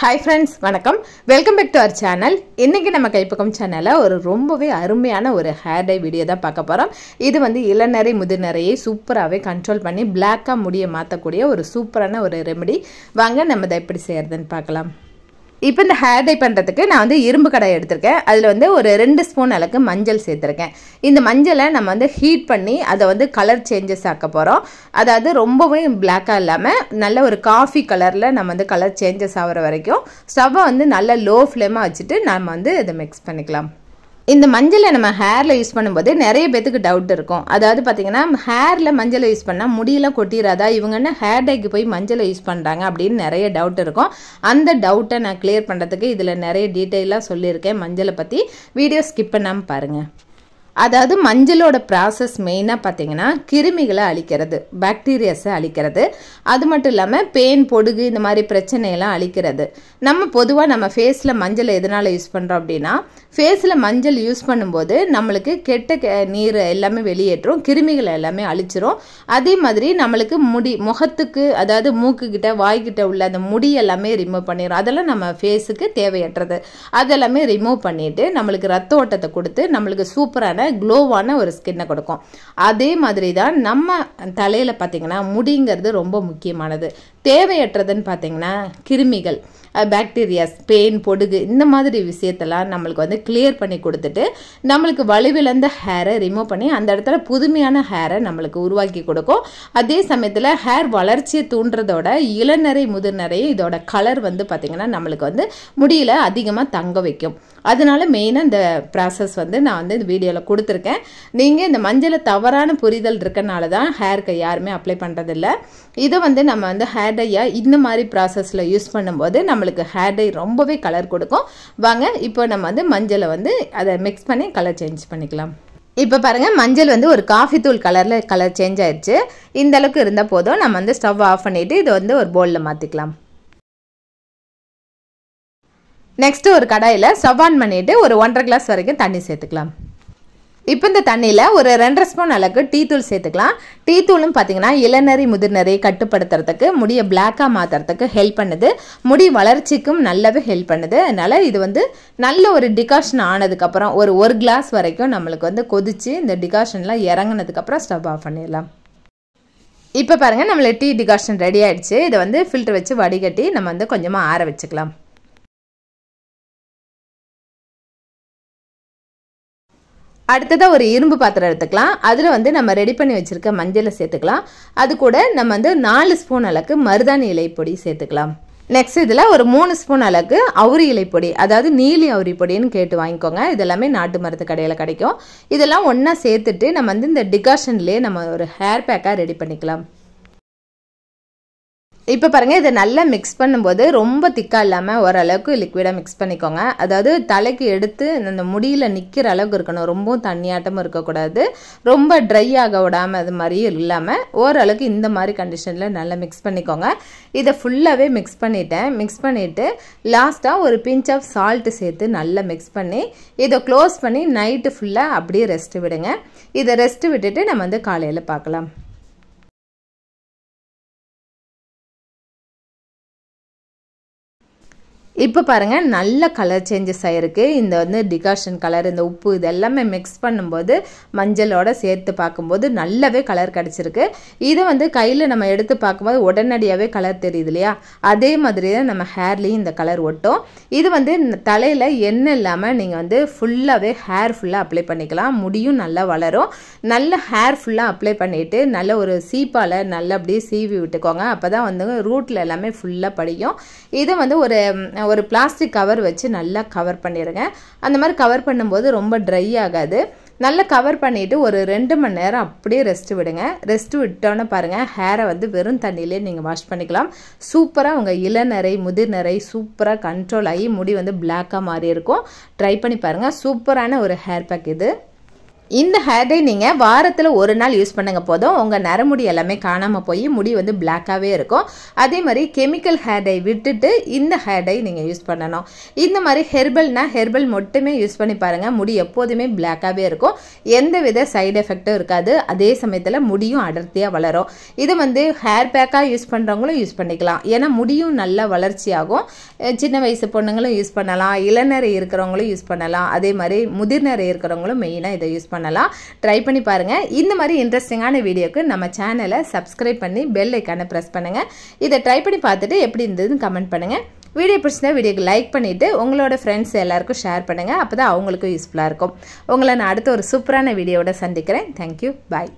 hi friends வணக்கம் welcome back to our channel இன்றைக்கி நம்ம கைப்பக்கம் சேனலில் ஒரு ரொம்பவே அருமையான ஒரு ஹேர் டை வீடியோ தான் பார்க்க போகிறோம் இது வந்து இளநரை முதிர்நரையை சூப்பராகவே கண்ட்ரோல் பண்ணி பிளாக்காக முடிய மாற்றக்கூடிய ஒரு சூப்பரான ஒரு ரெமெடி வாங்க நம்ம இதை எப்படி செய்கிறதுன்னு பார்க்கலாம் இப்போ இந்த ஹேர் டை பண்ணுறதுக்கு நான் வந்து இரும்பு கடாய் எடுத்திருக்கேன் அதில் வந்து ஒரு ரெண்டு ஸ்பூன் அளவுக்கு மஞ்சள் சேர்த்துருக்கேன் இந்த மஞ்சளை நம்ம வந்து ஹீட் பண்ணி அதை வந்து கலர் சேஞ்சஸ் ஆக்க போகிறோம் அதாவது ரொம்பவே பிளாக்காக இல்லாமல் நல்ல ஒரு காஃபி கலரில் நம்ம வந்து கலர் சேஞ்சஸ் ஆகிற வரைக்கும் ஸ்டவ்வை வந்து நல்ல லோ ஃப்ளேமாக வச்சுட்டு நம்ம வந்து இதை மிக்ஸ் பண்ணிக்கலாம் இந்த மஞ்சளை நம்ம ஹேரில் யூஸ் பண்ணும்போது நிறைய பேத்துக்கு டவுட் இருக்கும் அதாவது பார்த்தீங்கன்னா ஹேரில் மஞ்சளை யூஸ் பண்ணால் முடியெல்லாம் கொட்டிடாதா இவங்க என்ன ஹேர் டேக்கு போய் மஞ்சளை யூஸ் பண்ணுறாங்க அப்படின்னு நிறைய டவுட் இருக்கும் அந்த டவுட்டை நான் கிளியர் பண்ணுறதுக்கு இதில் நிறைய டீட்டெயிலாக சொல்லியிருக்கேன் மஞ்சளை பற்றி வீடியோ ஸ்கிப் பண்ணாமல் பாருங்கள் அதாவது மஞ்சளோட ப்ராசஸ் மெயினாக பார்த்தீங்கன்னா கிருமிகளை அழிக்கிறது பாக்டீரியாஸை அழிக்கிறது அது மட்டும் இல்லாமல் பேன் பொடுகு இந்த மாதிரி பிரச்சனையெல்லாம் அழிக்கிறது நம்ம பொதுவாக நம்ம ஃபேஸில் மஞ்சள் எதனால் யூஸ் பண்ணுறோம் அப்படின்னா ஃபேஸில் மஞ்சள் யூஸ் பண்ணும்போது நம்மளுக்கு கெட்ட நீர் எல்லாமே வெளியேற்றும் கிருமிகளை எல்லாமே அழிச்சிரும் அதே மாதிரி நம்மளுக்கு முடி முகத்துக்கு அதாவது மூக்குக்கிட்ட வாய்கிட்ட உள்ள அந்த முடி எல்லாமே ரிமூவ் பண்ணிடும் அதெல்லாம் நம்ம ஃபேஸுக்கு தேவையற்றது அதெல்லாமே ரிமூவ் பண்ணிவிட்டு நம்மளுக்கு ரத்த ஓட்டத்தை கொடுத்து நம்மளுக்கு சூப்பரான க்ளோவான ஒரு ஸ்கின்னை கொடுக்கும் அதே மாதிரி தான் நம்ம தலையில் பார்த்திங்கன்னா முடிங்கிறது ரொம்ப முக்கியமானது தேவையற்றதுன்னு பார்த்திங்கன்னா கிருமிகள் பேக்டீரியாஸ் பெயின் பொடுகு இந்த மாதிரி விஷயத்தெல்லாம் நம்மளுக்கு வந்து கிளியர் பண்ணி கொடுத்துட்டு நம்மளுக்கு வலுவிழந்த ஹேரை ரிமூவ் பண்ணி அந்த இடத்துல புதுமையான ஹேரை நம்மளுக்கு உருவாக்கி கொடுக்கும் அதே சமயத்தில் ஹேர் வளர்ச்சியை தூண்டுறதோட இளநரை முதிர்நரையும் இதோட கலர் வந்து பார்த்திங்கன்னா நம்மளுக்கு வந்து முடியல அதிகமாக தங்க வைக்கும் அதனால மெயினாக இந்த ப்ராசஸ் வந்து நான் வந்து இந்த வீடியோவில் கொடுத்துருக்கேன் நீங்கள் இந்த மஞ்சளை தவறான புரிதல் இருக்கனால தான் ஹேருக்கு யாருமே அப்ளை பண்ணுறதில்ல இதை வந்து நம்ம வந்து ஹேர் டையாக இந்த மாதிரி ப்ராசஸில் யூஸ் பண்ணும்போது நம்ம நம்மளுக்கு ஹேர் டை ரொம்பவே கலர் கொடுக்கும் வாங்க இப்போ நம்ம வந்து மஞ்சளை வந்து அதை மிக்ஸ் பண்ணி கலர் சேஞ்ச் பண்ணிக்கலாம் இப்போ பாருங்கள் மஞ்சள் வந்து ஒரு காஃபி தூள் கலரில் கலர் சேஞ்ச் ஆயிடுச்சு இந்த அளவுக்கு இருந்தால் போதும் நம்ம வந்து ஸ்டவ் ஆஃப் பண்ணிவிட்டு இதை வந்து ஒரு போலில் மாற்றிக்கலாம் நெக்ஸ்ட்டு ஒரு கடாயில் ஸ்டவ் ஆன் பண்ணிவிட்டு ஒரு ஒன்றரை கிளாஸ் வரைக்கும் தண்ணி சேர்த்துக்கலாம் இப்போ இந்த தண்ணியில் ஒரு ரெண்டரை ஸ்பூன் அளவுக்கு டீ தூள் சேர்த்துக்கலாம் டீ தூளும் பார்த்தீங்கன்னா இளநறி முதிர்நறி கட்டுப்படுத்துறதுக்கு முடியை பிளாக்காக மாற்றுறதுக்கு ஹெல்ப் பண்ணுது முடி வளர்ச்சிக்கும் நல்லாவே ஹெல்ப் பண்ணுது அதனால் இது வந்து நல்ல ஒரு டிகாஷன் ஆனதுக்கப்புறம் ஒரு ஒரு கிளாஸ் வரைக்கும் நம்மளுக்கு வந்து கொதித்து இந்த டிகாஷன்லாம் இறங்கினதுக்கப்புறம் ஸ்டவ் ஆஃப் பண்ணிடலாம் இப்போ பாருங்கள் நம்மளை டீ டிகாஷன் ரெடி ஆகிடுச்சு இதை வந்து ஃபில்டர் வச்சு வடிகட்டி நம்ம வந்து கொஞ்சமாக ஆற வச்சுக்கலாம் அடுத்ததாக ஒரு இரும்பு பாத்திரம் எடுத்துக்கலாம் அதில் வந்து நம்ம ரெடி பண்ணி வச்சுருக்க மஞ்சளை சேர்த்துக்கலாம் அது கூட நம்ம வந்து நாலு ஸ்பூன் அளவுக்கு மருதாணி இலை பொடி சேர்த்துக்கலாம் நெக்ஸ்ட் இதில் ஒரு மூணு ஸ்பூன் அளவுக்கு அவுரி இலை பொடி அதாவது நீலி அவுரி பொடின்னு கேட்டு வாங்கிக்கோங்க இதெல்லாமே நாட்டு மருந்து கடையில் கிடைக்கும் இதெல்லாம் ஒன்றா சேர்த்துட்டு நம்ம வந்து இந்த டிகாஷன்லேயே நம்ம ஒரு ஹேர் பேக்காக ரெடி பண்ணிக்கலாம் இப்போ பாருங்கள் இதை நல்லா மிக்ஸ் பண்ணும்போது ரொம்ப திக்காக இல்லாமல் ஓரளவுக்கு லிக்விடாக மிக்ஸ் பண்ணிக்கோங்க அதாவது தலைக்கு எடுத்து அந்த முடியில் நிற்கிற அளவுக்கு இருக்கணும் ரொம்பவும் தண்ணியாட்டமும் இருக்கக்கூடாது ரொம்ப ட்ரை ஆக விடாமல் அது மாதிரியும் இல்லாமல் ஓரளவுக்கு இந்த மாதிரி கண்டிஷனில் நல்லா மிக்ஸ் பண்ணிக்கோங்க இதை ஃபுல்லாகவே மிக்ஸ் பண்ணிட்டேன் மிக்ஸ் பண்ணிவிட்டு லாஸ்ட்டாக ஒரு பிஞ்ச் ஆஃப் சால்ட்டு சேர்த்து நல்லா மிக்ஸ் பண்ணி இதை க்ளோஸ் பண்ணி நைட்டு ஃபுல்லாக அப்படியே ரெஸ்ட்டு விடுங்க இதை ரெஸ்ட்டு விட்டுட்டு நம்ம வந்து காலையில் பார்க்கலாம் இப்போ பாருங்கள் நல்ல கலர் சேஞ்சஸ் ஆகிருக்கு இந்த வந்து டிகாஷன் கலர் இந்த உப்பு இது எல்லாமே மிக்ஸ் பண்ணும்போது மஞ்சளோட சேர்த்து பார்க்கும்போது நல்லாவே கலர் கிடச்சிருக்கு இதை வந்து கையில் நம்ம எடுத்து பார்க்கும்போது உடனடியாகவே கலர் தெரியுது இல்லையா அதே மாதிரி தான் நம்ம ஹேர்லேயும் இந்த கலர் ஒட்டும் இது வந்து தலையில் எண்ணெய் இல்லாமல் நீங்கள் வந்து ஃபுல்லாகவே ஹேர் ஃபுல்லாக அப்ளை பண்ணிக்கலாம் முடியும் நல்லா வளரும் நல்ல ஹேர் ஃபுல்லாக அப்ளை பண்ணிவிட்டு நல்ல ஒரு சீப்பால் நல்லபடியே அப்படியே சீவி விட்டுக்கோங்க அப்போ தான் வந்து ரூட்டில் எல்லாமே ஃபுல்லாக படியும் இதை வந்து ஒரு ஒரு பிளாஸ்டிக் கவர் வச்சு நல்லா கவர் பண்ணிடுங்க அந்த மாதிரி கவர் பண்ணும்போது ரொம்ப ட்ரை ஆகாது நல்லா கவர் பண்ணிவிட்டு ஒரு ரெண்டு மணி நேரம் அப்படியே ரெஸ்ட் விடுங்க ரெஸ்ட் விட்டோன்னே பாருங்கள் ஹேரை வந்து வெறும் தண்ணியிலே நீங்கள் வாஷ் பண்ணிக்கலாம் சூப்பராக உங்கள் இளநரை முதிர்நரை சூப்பராக கண்ட்ரோல் ஆகி முடி வந்து பிளாக்காக மாறி இருக்கும் ட்ரை பண்ணி பாருங்கள் சூப்பரான ஒரு ஹேர் பேக் இது இந்த ஹேர் டை நீங்கள் வாரத்தில் ஒரு நாள் யூஸ் பண்ணுங்க போதும் உங்கள் நரமுடி எல்லாமே காணாமல் போய் முடி வந்து பிளாக்காகவே இருக்கும் அதே மாதிரி கெமிக்கல் ஹேர் டை விட்டுட்டு இந்த ஹேர் டை நீங்கள் யூஸ் பண்ணணும் இந்த மாதிரி ஹெர்பல்னா ஹெர்பல் மட்டுமே யூஸ் பண்ணி பாருங்கள் முடி எப்போதுமே பிளாக்காகவே இருக்கும் எந்த வித சைடு எஃபெக்டும் இருக்காது அதே சமயத்தில் முடியும் அடர்த்தியாக வளரும் இது வந்து ஹேர் பேக்காக யூஸ் பண்ணுறவங்களும் யூஸ் பண்ணிக்கலாம் ஏன்னா முடியும் நல்லா வளர்ச்சியாகும் சின்ன வயசு பொண்ணுங்களும் யூஸ் பண்ணலாம் இளநரை இருக்கிறவங்களும் யூஸ் பண்ணலாம் அதே மாதிரி முதிர்நரை இருக்கிறவங்களும் மெயினாக இதை யூஸ் பண்ணலாம் பண்ணலாம் ட்ரை பண்ணி பாருங்கள் இந்த மாதிரி இன்ட்ரெஸ்டிங்கான வீடியோக்கு நம்ம சேனலை சப்ஸ்கிரைப் பண்ணி பெல் ஐக்கானை ப்ரெஸ் பண்ணுங்கள் இதை ட்ரை பண்ணி பார்த்துட்டு எப்படி இருந்ததுன்னு கமெண்ட் பண்ணுங்கள் வீடியோ பிடிச்சா வீடியோக்கு லைக் பண்ணிவிட்டு உங்களோட ஃப்ரெண்ட்ஸ் எல்லாருக்கும் ஷேர் பண்ணுங்கள் அப்போ தான் அவங்களுக்கும் யூஸ்ஃபுல்லாக இருக்கும் உங்களை நான் அடுத்த ஒரு சூப்பரான வீடியோவோட சந்திக்கிறேன் தேங்க்யூ பாய்